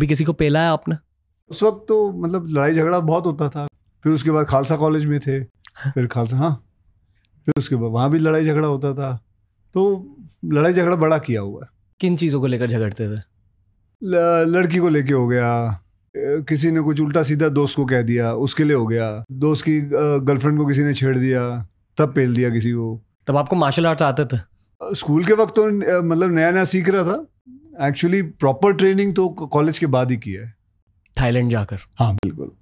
भी किसी को पेला है आपने उस वक्त तो मतलब लड़ाई झगड़ा बहुत होता था फिर उसके बाद खालसा कॉलेज में थे हाँ। फिर खालसा हाँ फिर उसके बाद वहाँ भी लड़ाई झगड़ा होता था तो लड़ाई झगड़ा बड़ा किया हुआ है किन चीज़ों को लेकर झगड़ते थे ल, लड़की को लेके हो गया किसी ने कुछ उल्टा सीधा दोस्त को कह दिया उसके लिए हो गया दोस्त की गर्लफ्रेंड को किसी ने छेड़ दिया तब पेल दिया किसी को तब आपको मार्शल आर्ट्स आते थे स्कूल के वक्त तो मतलब नया नया सीख रहा था एक्चुअली प्रॉपर ट्रेनिंग तो कॉलेज के बाद ही की है थाईलैंड जाकर हाँ बिल्कुल